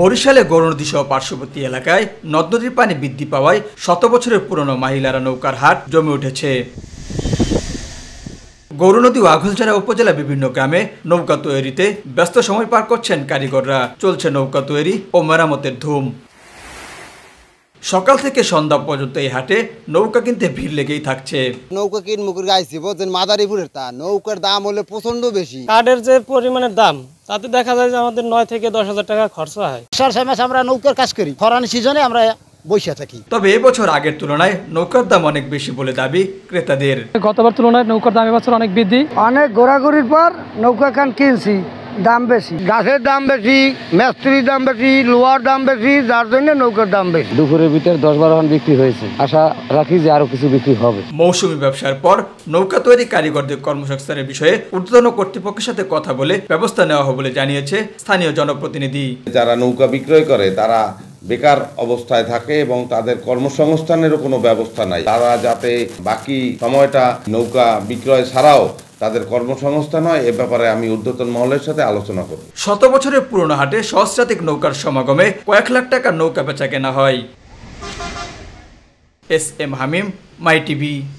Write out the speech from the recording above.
বরিশালে সহ পার্শ্ববর্তী এলাকায় নদ নদীর পানি বৃদ্ধি পাওয়ায় শত বছরের পুরনো মাহিলারা নৌকার হাট জমে উঠেছে গৌরনদী আঘলছড়া উপজেলা বিভিন্ন গ্রামে নৌকা তৈরিতে ব্যস্ত সময় পার করছেন কারিগররা চলছে নৌকা তৈরি ও মেরামতের ধুম সকাল থেকে সন্ধ্যা পর্যন্ত এই হাটে নৌকা কিনতে ভিড় লেগেই থাকছে নৌকা কিনবো করে আইছি বলছেন মাদারীপুরের তা নৌকার দাম হলে প্রচন্ড বেশি কাঠের যে পরিমাণের দাম তাতে দেখা যায় যে আমাদের নয় থেকে দশ হাজার টাকা খরচা হয় সরষে মাস আমরা নৌকার কাজ করি খরান সিজনে আমরা বসে থাকি তবে এবছর আগের তুলনায় নৌকার দাম অনেক বেশি বলে দাবি ক্রেতাদের গতবার তুলনায় নৌকার দাম এবছর অনেক বৃদ্ধি অনেক ঘোরাঘুরির পর নৌকা খান কিনছি দাম বেশি গাছের দাম বেশি মেস্ত্রির দাম বেশি লোহার দাম বেশি যার জন্য নৌকার দাম বেশি দুপুরের ভিতরে দশ বারো হান বিক্রি হয়েছে আশা রাখি যে আরো কিছু বিক্রি হবে মৌসুমি ব্যবসার পর নৌকা তৈরি কারিগরদের কর্মসংস্থানের বিষয়ে ঊর্ধ্বতন কর্তৃপক্ষের সাথে কথা বলে ব্যবস্থা নেওয়া হবে বলে জানিয়েছে স্থানীয় জনপ্রতিনিধি যারা নৌকা বিক্রয় করে তারা বেকার অবস্থায় থাকে এবং তাদের কর্মসংস্থানেরও কোনো ব্যবস্থা নাই তারা যাতে বাকি সময়টা নৌকা বিক্রয় ছাড়াও তাদের কর্মসংস্থান হয় এ ব্যাপারে আমি ঊর্ধ্বতন মহলের সাথে আলোচনা করব শত বছরের পুরনো হাটে সহস্রাধিক নৌকার সমাগমে কয়েক লাখ টাকার নৌকা বেচা কেনা হয় S M Hamim my TV